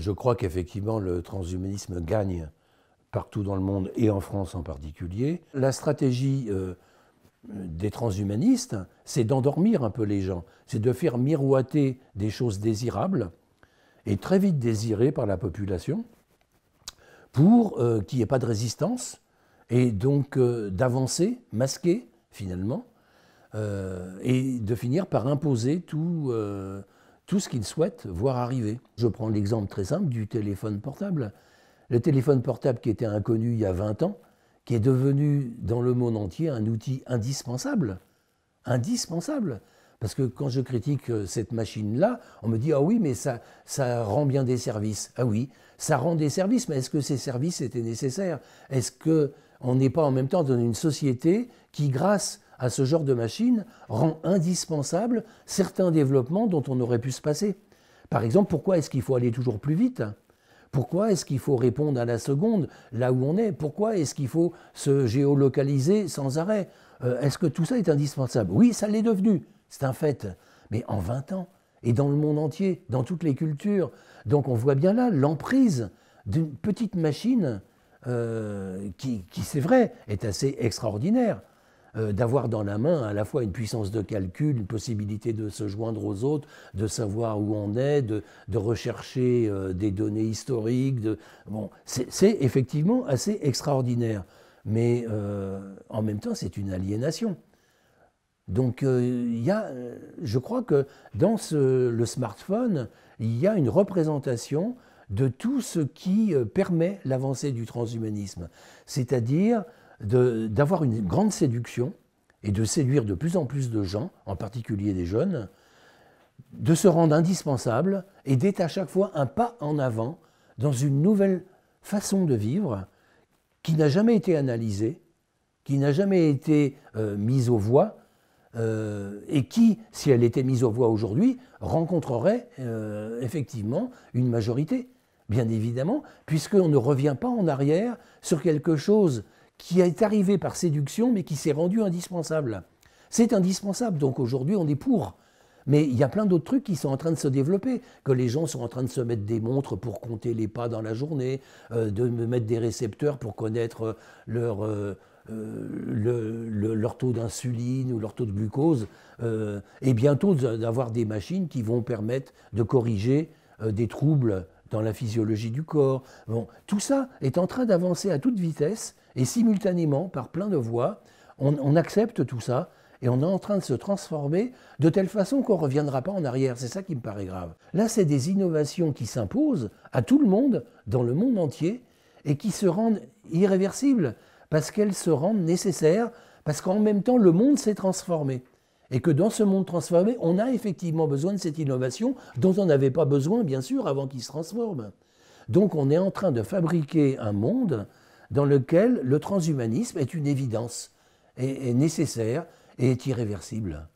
je crois qu'effectivement le transhumanisme gagne partout dans le monde et en France en particulier. La stratégie euh, des transhumanistes, c'est d'endormir un peu les gens, c'est de faire miroiter des choses désirables et très vite désirées par la population pour euh, qu'il n'y ait pas de résistance et donc euh, d'avancer masquer, finalement et de finir par imposer tout tout ce qu'ils souhaitent voir arriver. Je prends l'exemple très simple du téléphone portable. Le téléphone portable qui était inconnu il y a 20 ans, qui est devenu dans le monde entier un outil indispensable. Indispensable. Parce que quand je critique euh, cette machine-là, on me dit Ah oui, mais ça, ça rend bien des services. Ah oui, ça rend des services, mais est-ce que ces services étaient nécessaires Est-ce qu'on n'est pas en même temps dans une société qui, grâce à ce genre de machine rend indispensable certains développements dont on aurait pu se passer. Par exemple, pourquoi est-ce qu'il faut aller toujours plus vite pourquoi est-ce qu'il faut répondre à la seconde là où on est Pourquoi est-ce qu'il faut se géolocaliser sans arrêt euh, Est-ce que tout ça est indispensable Oui, ça l'est devenu, c'est un fait. Mais en 20 ans, et dans le monde entier, dans toutes les cultures. Donc on voit bien là l'emprise d'une petite machine euh, qui c'est vrai, est assez extraordinaire. Euh, d'avoir dans la main à la fois une puissance de calcul, une possibilité de se joindre aux autres, de savoir où on est, de, rechercher euh, des données historiques. De, bon, c'est effectivement assez extraordinaire, mais euh, en même temps c'est une aliénation. Donc il y a, je crois que dans le smartphone, il y a une représentation de tout ce qui permet l'avancée du transhumanisme, c'est-à-dire d'avoir une grande séduction et de séduire de plus en plus de gens, en particulier des jeunes, de se rendre indispensable et d'être à chaque fois un pas en avant dans une nouvelle façon de vivre qui n'a jamais été analysée, qui n'a jamais été euh, mise aux voix, euh, et qui, si elle était mise aux voix aujourd'hui, rencontrerait euh, effectivement une majorité, bien évidemment, puisqu'on ne revient pas en arrière sur quelque chose qui est arrivé par séduction, mais qui s'est rendu indispensable. C'est indispensable, donc aujourd'hui on est pour. Mais il y a plein d'autres trucs qui sont en train de se développer, que les gens sont en train de se mettre des montres pour compter les pas dans la journée, euh, de mettre des récepteurs pour connaître euh, leur, euh, leur taux d'insuline ou leur taux de glucose, et bientôt d'avoir des machines qui vont permettre de corriger des troubles dans la physiologie du corps. Bon, tout ça est en train d'avancer à toute vitesse et simultanément, par plein de voies, on, on, accepte tout ça et on est en train de se transformer de telle façon qu'on ne reviendra pas en arrière. C'est ça qui me paraît grave. Là, c'est des innovations qui s'imposent à tout le monde, dans le monde entier, et qui se rendent irréversibles parce qu'elles se rendent nécessaires, parce qu'en même temps, le monde s'est transformé. Et que dans ce monde transformé, on a effectivement besoin de cette innovation dont on n'avait pas besoin, bien sûr, avant qu'il se transforme. Donc on est en train de fabriquer un monde dans lequel le transhumanisme est une évidence, est, est nécessaire et est irréversible.